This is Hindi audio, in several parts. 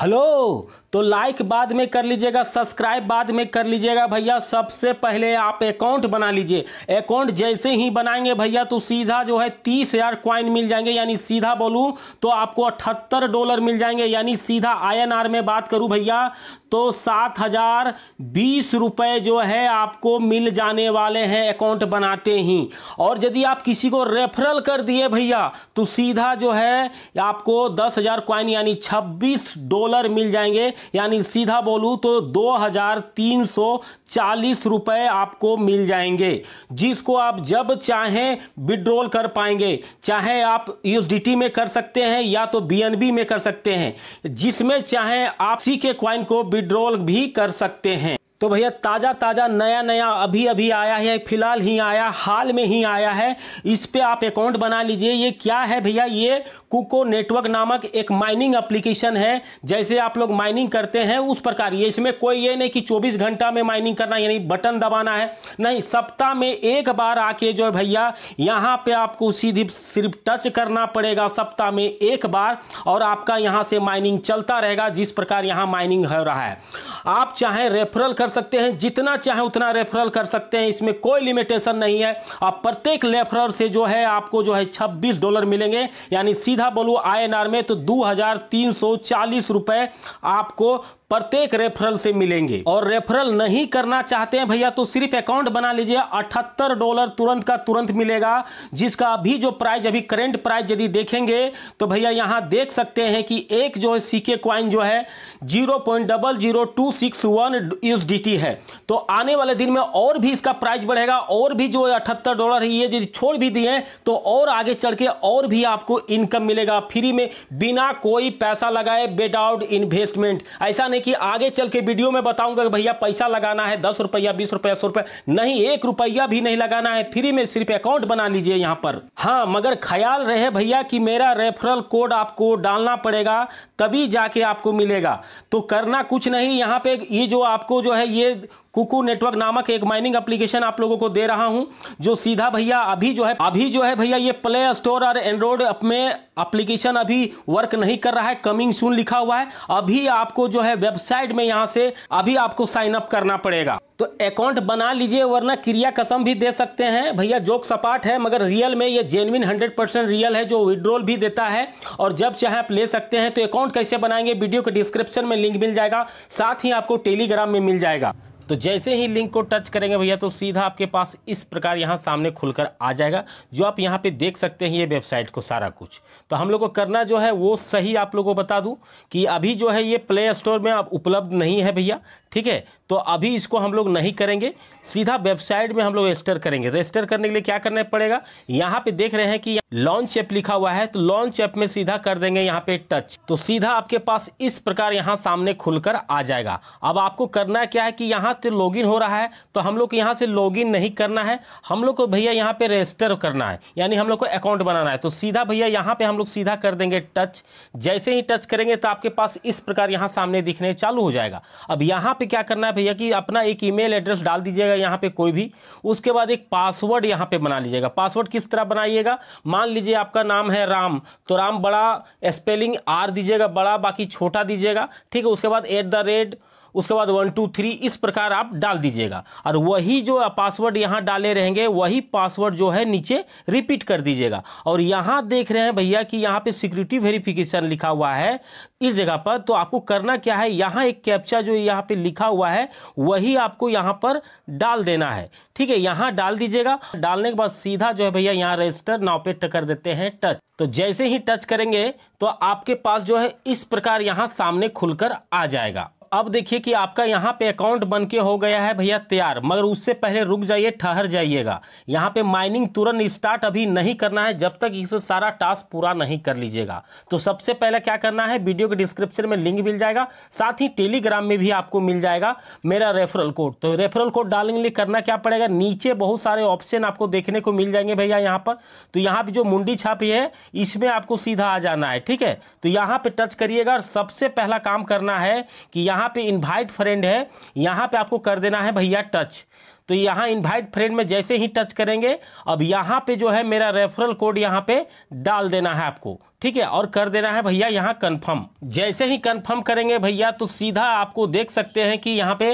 हेलो तो लाइक बाद में कर लीजिएगा सब्सक्राइब बाद में कर लीजिएगा भैया सबसे पहले आप अकाउंट बना लीजिए अकाउंट जैसे ही बनाएंगे भैया तो सीधा जो है तीस हज़ार क्वाइन मिल जाएंगे यानी सीधा बोलूँ तो आपको अठहत्तर डॉलर मिल जाएंगे यानी सीधा आई में बात करूँ भैया तो सात हज़ार बीस रुपये जो है आपको मिल जाने वाले हैं अकाउंट बनाते ही और यदि आप किसी को रेफरल कर दिए भैया तो सीधा जो है आपको दस हज़ार क्वाइन यानी छब्बीस डॉलर मिल जाएंगे यानी सीधा बोलूँ तो दो हज़ार तीन सौ चालीस रुपये आपको मिल जाएंगे जिसको आप जब चाहें विड्रॉल कर पाएंगे चाहे आप यूज में कर सकते हैं या तो बी में कर सकते हैं जिसमें चाहे आप सी के क्वाइन को विड विड्रॉल भी कर सकते हैं तो भैया ताज़ा ताज़ा नया नया अभी अभी आया है फिलहाल ही आया हाल में ही आया है इस पर आप अकाउंट बना लीजिए ये क्या है भैया ये कुको नेटवर्क नामक एक माइनिंग एप्लीकेशन है जैसे आप लोग माइनिंग करते हैं उस प्रकार ये इसमें कोई ये नहीं कि 24 घंटा में माइनिंग करना यानी बटन दबाना है नहीं सप्ताह में एक बार आके जो है भैया यहाँ पर आपको सीधी सिर्फ टच करना पड़ेगा सप्ताह में एक बार और आपका यहाँ से माइनिंग चलता रहेगा जिस प्रकार यहाँ माइनिंग हो रहा है आप चाहें रेफरल कर कर सकते हैं जितना चाहे उतना रेफरल कर सकते हैं इसमें कोई लिमिटेशन नहीं है आप प्रत्येक रेफरल से जो है आपको जो है छब्बीस डॉलर मिलेंगे यानी सीधा बोलो आई में तो दो रुपए आपको प्रत्येक रेफरल से मिलेंगे और रेफरल नहीं करना चाहते हैं भैया तो सिर्फ अकाउंट बना लीजिए अठहत्तर डॉलर तुरंत का तुरंत मिलेगा जिसका अभी जो प्राइस अभी करेंट प्राइस यदि देखेंगे तो भैया यहां देख सकते हैं कि एक जो है सीके क्वाइन जो है zero point double zero two six one USDT है तो आने वाले दिन में और भी इसका प्राइस बढ़ेगा और भी जो अठहत्तर डॉलर है ये यदि छोड़ भी दिए तो और आगे चढ़ के और भी आपको इनकम मिलेगा फ्री में बिना कोई पैसा लगाए बेडाउट इन्वेस्टमेंट ऐसा नहीं कि आगे चल के वीडियो में बताऊंगा कि भैया पैसा लगाना है दस रुपया बीस रुपया सौ रुपया नहीं एक रुपया भी नहीं लगाना है फ्री में सिर्फ अकाउंट बना लीजिए यहाँ पर हाँ मगर ख्याल रहे भैया कि मेरा रेफरल कोड आपको डालना पड़ेगा तभी जाके आपको मिलेगा तो करना कुछ नहीं यहाँ पे ये जो आपको जो है ये कुकू नेटवर्क नामक एक माइनिंग एप्लीकेशन आप लोगों को दे रहा हूं जो सीधा भैया अभी जो है अभी जो है भैया ये प्ले स्टोर और एंड्रॉयड में एप्लीकेशन अभी वर्क नहीं कर रहा है कमिंग सून लिखा हुआ है अभी आपको जो है वेबसाइट में यहाँ से अभी आपको साइन अप करना पड़ेगा तो अकाउंट बना लीजिए वरना क्रिया कसम भी दे सकते हैं भैया जोक सपाट है मगर रियल में ये जेनविन 100 परसेंट रियल है जो विड्रॉल भी देता है और जब चाहे आप ले सकते हैं तो अकाउंट कैसे बनाएंगे वीडियो के डिस्क्रिप्शन में लिंक मिल जाएगा साथ ही आपको टेलीग्राम में मिल जाएगा तो जैसे ही लिंक को टच करेंगे भैया तो सीधा आपके पास इस प्रकार यहाँ सामने खुलकर आ जाएगा जो आप यहाँ पे देख सकते हैं ये वेबसाइट को सारा कुछ तो हम लोग को करना जो है वो सही आप लोगों को बता दूँ कि अभी जो है ये प्ले स्टोर में आप उपलब्ध नहीं है भैया ठीक है तो अभी इसको हम लोग नहीं करेंगे सीधा वेबसाइट में हम लोग रजिस्टर करेंगे रजिस्टर करने के लिए क्या करना पड़ेगा यहाँ पे देख रहे हैं कि लॉन्च ऐप लिखा हुआ है तो लॉन्च ऐप में सीधा कर देंगे यहाँ पे टच तो सीधा आपके पास इस प्रकार यहाँ सामने खुलकर आ जाएगा अब आपको करना क्या है कि यहाँ से लॉग हो रहा है तो हम लोग यहाँ से लॉग नहीं करना है हम लोग को भैया यहाँ पे रजिस्टर करना है यानी हम लोग को अकाउंट बनाना है तो सीधा भैया यहाँ पे हम लोग सीधा कर देंगे टच जैसे ही टच करेंगे तो आपके पास इस प्रकार यहाँ सामने दिखने चालू हो जाएगा अब यहाँ पे क्या करना है भैया कि अपना एक ईमेल एड्रेस डाल दीजिएगा यहाँ पे कोई भी उसके बाद एक पासवर्ड यहाँ पे बना लीजिएगा पासवर्ड किस तरह बनाइएगा मान लीजिए आपका नाम है राम तो राम बड़ा स्पेलिंग आर दीजिएगा बड़ा बाकी छोटा दीजिएगा ठीक है उसके बाद एट द रेट उसके बाद वन टू थ्री इस प्रकार आप डाल दीजिएगा और वही जो पासवर्ड यहाँ डाले रहेंगे वही पासवर्ड जो है नीचे रिपीट कर दीजिएगा और यहाँ देख रहे हैं भैया कि यहाँ पे सिक्योरिटी वेरिफिकेशन लिखा हुआ है इस जगह पर तो आपको करना क्या है यहाँ एक कैप्चा जो यहाँ पे लिखा हुआ है वही आपको यहाँ पर डाल देना है ठीक है यहाँ डाल दीजिएगा डालने के बाद सीधा जो है भैया यहाँ रजिस्टर नाव पे टकर देते हैं टच तो जैसे ही टच करेंगे तो आपके पास जो है इस प्रकार यहाँ सामने खुलकर आ जाएगा अब देखिए कि आपका यहाँ पे अकाउंट बनके हो गया है भैया तैयार मगर उससे पहले रुक जाइए ठहर जाइएगा यहाँ पे माइनिंग तुरंत स्टार्ट अभी नहीं करना है जब तक इसे सारा टास्क पूरा नहीं कर लीजिएगा तो सबसे पहले क्या करना है वीडियो के डिस्क्रिप्शन में लिंक मिल जाएगा साथ ही टेलीग्राम में भी आपको मिल जाएगा मेरा रेफरल कोड तो रेफरल कोड डालने के लिए करना क्या पड़ेगा नीचे बहुत सारे ऑप्शन आपको देखने को मिल जाएंगे भैया यहाँ पर तो यहाँ पर जो मुंडी छापी है इसमें आपको सीधा आ जाना है ठीक है तो यहाँ पर टच करिएगा और सबसे पहला काम करना है कि यहाँ यहाँ पे इनवाइट फ्रेंड है यहाँ पे आपको कर देना है भैया टच तो यहाँ इनवाइट फ्रेंड में जैसे ही टच करेंगे अब यहाँ पे जो है मेरा रेफरल कोड यहाँ पे डाल देना है आपको ठीक है और कर देना है भैया यहाँ कन्फर्म जैसे ही कन्फर्म करेंगे भैया तो सीधा आपको देख सकते हैं कि यहाँ पे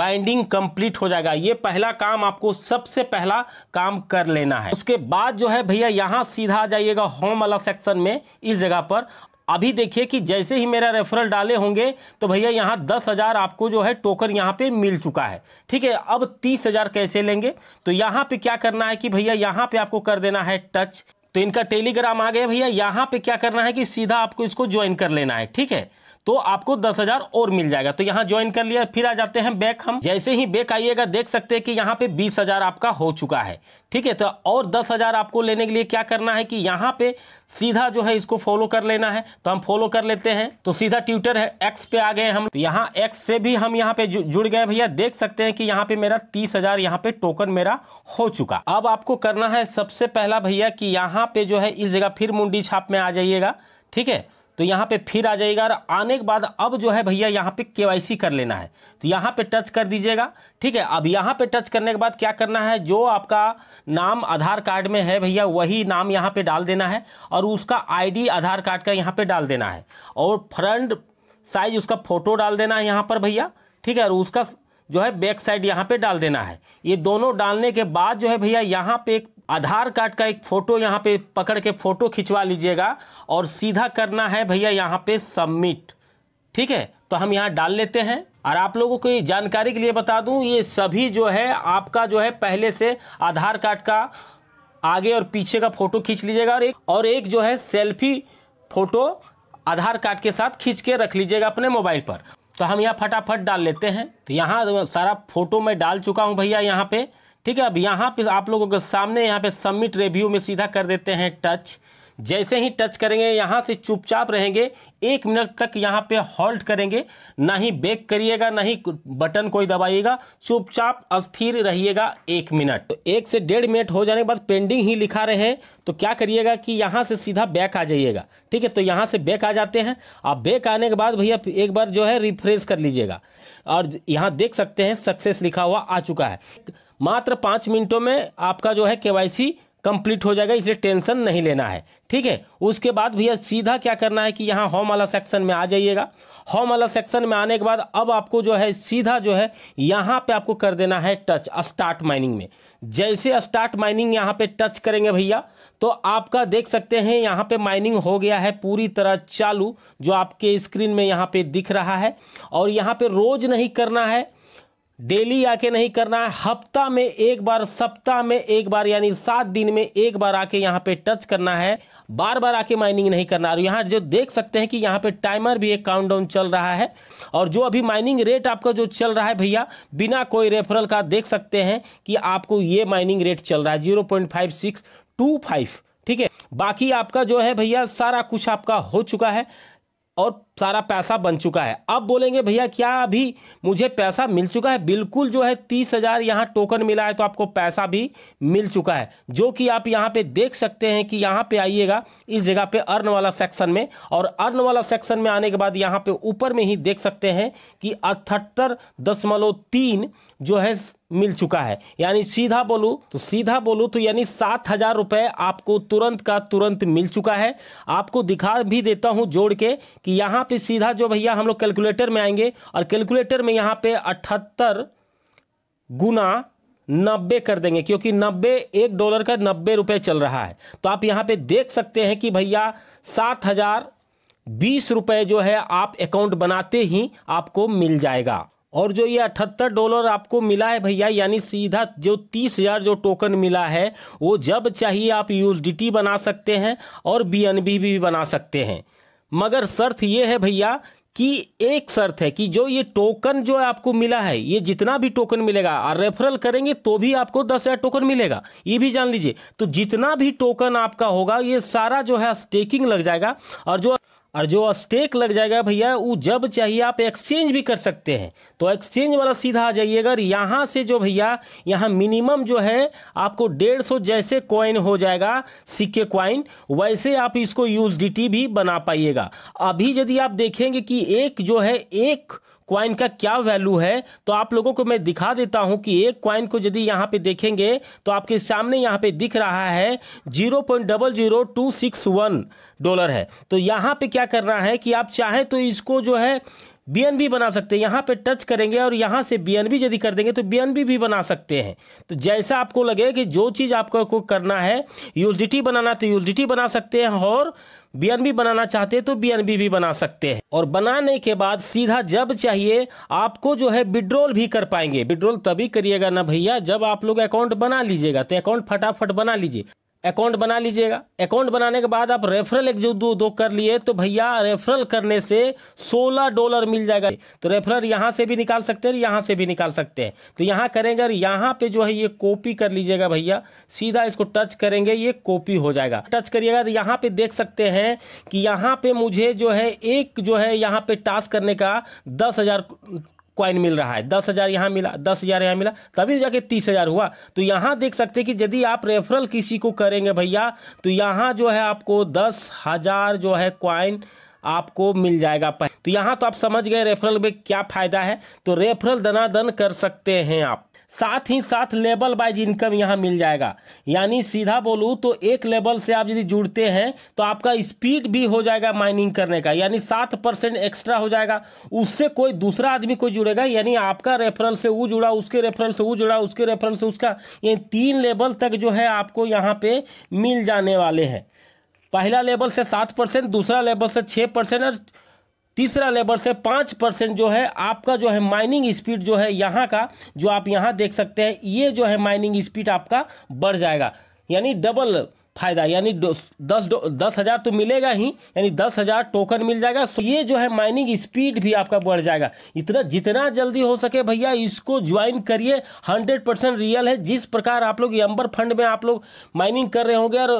बाइंडिंग कंप्लीट हो जाएगा ये पहला काम आपको सबसे पहला काम कर लेना है उसके बाद जो है भैया यहाँ सीधा आ जाइएगा होम वाला सेक्शन में इस जगह पर अभी देखिए कि जैसे ही मेरा रेफरल डाले होंगे तो भैया यहाँ दस हज़ार आपको जो है टोकन यहाँ पे मिल चुका है ठीक है अब तीस हज़ार कैसे लेंगे तो यहाँ पे क्या करना है कि भैया यहाँ पे आपको कर देना है टच तो इनका टेलीग्राम आ गया भैया यहाँ पे क्या करना है कि सीधा आपको इसको ज्वाइन कर लेना है ठीक है तो आपको दस हजार और मिल जाएगा तो यहाँ ज्वाइन कर लिया फिर आ जाते हैं बैक हम जैसे ही बैक आइएगा देख सकते हैं कि यहाँ पे बीस हजार आपका हो चुका है ठीक है तो और दस हजार आपको लेने के लिए क्या करना है कि यहाँ पे सीधा जो है इसको फॉलो कर लेना है तो हम फॉलो कर लेते हैं तो सीधा ट्विटर है एक्स पे आ गए हम तो यहाँ एक्स से भी हम यहाँ पे जुड़ गए भैया देख सकते हैं कि यहाँ पे मेरा तीस हजार यहाँ पे टोकन मेरा हो चुका अब आपको करना है सबसे पहला भैया कि यहाँ पे जो है इस जगह फिर मुंडी छाप में आ जाइएगा ठीक है तो यहाँ पे फिर आ जाएगा और आने के बाद अब जो है भैया यहाँ पे केवाईसी कर लेना है तो यहाँ पे टच कर दीजिएगा ठीक है अब यहाँ पे टच करने के बाद क्या करना है जो आपका नाम आधार कार्ड में है भैया वही नाम यहाँ पे डाल देना है और उसका आईडी आधार कार्ड का यहाँ पे डाल देना है और फ्रंट साइज उसका फ़ोटो डाल देना है यहाँ पर भैया ठीक है और उसका जो है बैक साइड यहाँ पे डाल देना है ये दोनों डालने के बाद जो है भैया यहाँ पे एक आधार कार्ड का एक फ़ोटो यहाँ पे पकड़ के फ़ोटो खिंचवा लीजिएगा और सीधा करना है भैया यहाँ पे सबमिट ठीक है तो हम यहाँ डाल लेते हैं और आप लोगों को जानकारी के लिए बता दूँ ये सभी जो है आपका जो है पहले से आधार कार्ड का आगे और पीछे का फ़ोटो खींच लीजिएगा और एक और एक जो है सेल्फी फ़ोटो आधार कार्ड के साथ खींच के रख लीजिएगा अपने मोबाइल पर तो हम यहाँ फटाफट डाल लेते हैं तो यहाँ सारा फोटो मैं डाल चुका हूँ भैया यहाँ पे ठीक है अब यहाँ पे आप लोगों के सामने यहाँ पे सबमिट रिव्यू में सीधा कर देते हैं टच जैसे ही टच करेंगे यहाँ से चुपचाप रहेंगे एक मिनट तक यहाँ पे हॉल्ट करेंगे ना ही बेक करिएगा ना ही बटन कोई दबाइएगा चुपचाप अस्थिर रहिएगा एक मिनट तो एक से डेढ़ मिनट हो जाने के बाद पेंडिंग ही लिखा रहे हैं तो क्या करिएगा कि यहाँ से सीधा बैक आ जाइएगा ठीक है तो यहाँ से बैक आ जाते हैं आप बैक आने के बाद भैया एक बार जो है रिफ्रेश कर लीजिएगा और यहाँ देख सकते हैं सक्सेस लिखा हुआ आ चुका है मात्र पाँच मिनटों में आपका जो है के कंप्लीट हो जाएगा इसलिए टेंशन नहीं लेना है ठीक है उसके बाद भैया सीधा क्या करना है कि यहाँ होम वाला सेक्शन में आ जाइएगा होम वाला सेक्शन में आने के बाद अब आपको जो है सीधा जो है यहाँ पे आपको कर देना है टच स्टार्ट माइनिंग में जैसे स्टार्ट माइनिंग यहाँ पे टच करेंगे भैया तो आपका देख सकते हैं यहाँ पे माइनिंग हो गया है पूरी तरह चालू जो आपके स्क्रीन में यहाँ पे दिख रहा है और यहाँ पे रोज नहीं करना है डेली आके नहीं करना है हफ्ता में एक बार सप्ताह में एक बार यानी सात दिन में एक बार आके यहाँ पे टच करना है बार बार आके माइनिंग नहीं करना और यहाँ जो देख सकते हैं कि यहाँ पे टाइमर भी एक काउंटडाउन चल रहा है और जो अभी माइनिंग रेट आपका जो चल रहा है भैया बिना कोई रेफरल का देख सकते हैं कि आपको ये माइनिंग रेट चल रहा है zero point five six two five ठीक है बाकी आपका जो है भैया सारा कुछ आपका हो चुका है और सारा पैसा बन चुका है अब बोलेंगे भैया क्या अभी मुझे पैसा मिल चुका है बिल्कुल जो है तीस हज़ार यहाँ टोकन मिला है तो आपको पैसा भी मिल चुका है जो कि आप यहाँ पे देख सकते हैं कि यहाँ पे आइएगा इस जगह पे अर्न वाला सेक्शन में और अर्न वाला सेक्शन में आने के बाद यहाँ पे ऊपर में ही देख सकते हैं कि अठहत्तर दशमलव तीन जो है मिल चुका है यानी सीधा बोलूँ तो सीधा बोलूँ तो यानी सात हज़ार रुपये आपको तुरंत का तुरंत मिल चुका है आपको दिखा भी देता हूँ जोड़ के कि यहाँ पे सीधा जो भैया हम लोग कैलकुलेटर में आएंगे और कैलकुलेटर में यहाँ पे अठहत्तर गुना नब्बे कर देंगे क्योंकि नब्बे एक डॉलर का नब्बे रुपये चल रहा है तो आप यहाँ पे देख सकते हैं कि भैया सात हज़ार बीस रुपये जो है आप अकाउंट बनाते ही आपको मिल जाएगा और जो ये अठहत्तर डॉलर आपको मिला है भैया यानी सीधा जो तीस हज़ार जो टोकन मिला है वो जब चाहिए आप यूएसडीटी बना सकते हैं और बीएनबी भी बना सकते हैं मगर शर्त यह है भैया कि एक शर्त है कि जो ये टोकन जो आपको मिला है ये जितना भी टोकन मिलेगा और रेफरल करेंगे तो भी आपको दस हज़ार टोकन मिलेगा ये भी जान लीजिए तो जितना भी टोकन आपका होगा ये सारा जो है स्टेकिंग लग जाएगा और जो और जो स्टेक लग जाएगा भैया वो जब चाहिए आप एक्सचेंज भी कर सकते हैं तो एक्सचेंज वाला सीधा आ जाइएगा यहाँ से जो भैया यहाँ मिनिमम जो है आपको डेढ़ सौ जैसे कॉइन हो जाएगा सिक्के कॉइन वैसे आप इसको यूज भी बना पाइएगा अभी यदि आप देखेंगे कि एक जो है एक क्वाइन का क्या वैल्यू है तो आप लोगों को मैं दिखा देता हूं कि एक क्वाइन को यदि यहां पे देखेंगे तो आपके सामने यहां पे दिख रहा है zero point double zero two six one dollar है तो यहां पे क्या करना है कि आप चाहें तो इसको जो है बी बना सकते हैं यहाँ पे टच करेंगे और यहाँ से बी यदि कर देंगे तो बी भी बना सकते हैं तो जैसा आपको लगे कि जो चीज़ आपको करना है यूजिटी बनाना तो यूजिटी बना सकते हैं और बीएनबी बनाना चाहते हैं तो बी भी बना सकते हैं और बनाने के बाद सीधा जब चाहिए आपको जो है विड्रॉल भी कर पाएंगे विड्रोल तभी करिएगा ना भैया जब आप लोग अकाउंट बना लीजिएगा तो अकाउंट फटाफट बना लीजिए अकाउंट बना लीजिएगा अकाउंट बनाने के बाद आप रेफरल एक जो दो दो कर लिए तो भैया रेफरल करने से 16 डॉलर मिल जाएगा तो रेफरल यहाँ से भी निकाल सकते हैं यहां से भी निकाल सकते हैं तो यहाँ करेंगे और यहाँ पे जो है ये कॉपी कर लीजिएगा भैया सीधा इसको टच करेंगे ये कॉपी हो जाएगा टच करिएगा तो यहाँ पे देख सकते हैं कि यहाँ पे मुझे जो है एक जो है यहाँ पे टास्क करने का दस हजार क्वाइन मिल रहा है दस हज़ार यहाँ मिला दस हज़ार यहाँ मिला तभी जाके तीस हज़ार हुआ तो यहाँ देख सकते हैं कि यदि आप रेफरल किसी को करेंगे भैया तो यहाँ जो है आपको दस हज़ार जो है क्वाइन आपको मिल जाएगा तो यहाँ तो आप समझ गए रेफरल में क्या फ़ायदा है तो रेफरल दनादन कर सकते हैं आप साथ ही साथ लेवल वाइज इनकम यहाँ मिल जाएगा यानी सीधा बोलूँ तो एक लेवल से आप यदि जुड़ते हैं तो आपका स्पीड भी हो जाएगा माइनिंग करने का यानी सात परसेंट एक्स्ट्रा हो जाएगा उससे कोई दूसरा आदमी कोई जुड़ेगा यानी आपका रेफरल से वो जुड़ा उसके रेफरल से वो जुड़ा उसके रेफरल से उसका ये तीन लेवल तक जो है आपको यहाँ पे मिल जाने वाले हैं पहला लेवल से सात परसेंट दूसरा लेवल से छः परसेंट और तीसरा लेबर से पाँच परसेंट जो है आपका जो है माइनिंग स्पीड जो है यहाँ का जो आप यहाँ देख सकते हैं ये जो है माइनिंग स्पीड आपका बढ़ जाएगा यानी डबल फायदा यानी दस दस हज़ार तो मिलेगा ही यानी दस हज़ार टोकन मिल जाएगा सो तो ये जो है माइनिंग स्पीड भी आपका बढ़ जाएगा इतना जितना जल्दी हो सके भैया इसको ज्वाइन करिए हंड्रेड परसेंट रियल है जिस प्रकार आप लोग एम्बर फंड में आप लोग माइनिंग कर रहे होंगे और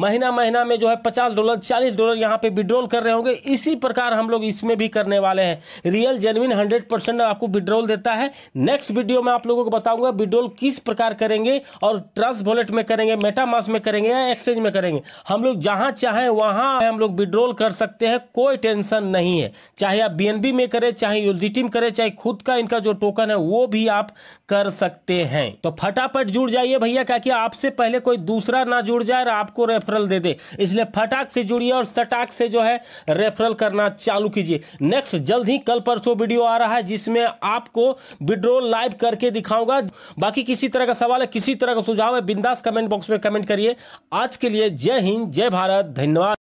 महीना महीना में जो है पचास डॉलर चालीस डॉलर यहाँ पे विड्रॉल कर रहे होंगे इसी प्रकार हम लोग इसमें भी करने वाले हैं रियल जेनविन हंड्रेड परसेंट आपको विड्रॉल देता है नेक्स्ट वीडियो में आप लोगों को बताऊंगा विड्रॉल किस प्रकार करेंगे और ट्रस्ट वॉलेट में करेंगे मेटामास में करेंगे या एक्सचेंज में करेंगे हम लोग जहाँ चाहें वहाँ हम लोग विड्रॉल कर सकते हैं कोई टेंशन नहीं है चाहे आप बी में करें चाहे यूलिटी में करें चाहे खुद का इनका जो टोकन है वो भी आप कर सकते हैं तो फटाफट जुड़ जाइए भैया क्या आपसे पहले कोई दूसरा ना जुड़ जाए आपको रेफरल दे दे इसलिए फटाक से जुड़िए और सटाक से जो है रेफरल करना चालू कीजिए नेक्स्ट जल्द ही कल परसों वीडियो आ रहा है जिसमें आपको विड्रो लाइव करके दिखाऊंगा बाकी किसी तरह का सवाल है किसी तरह का सुझाव है बिंदास कमेंट बॉक्स में कमेंट करिए आज के लिए जय हिंद जय भारत धन्यवाद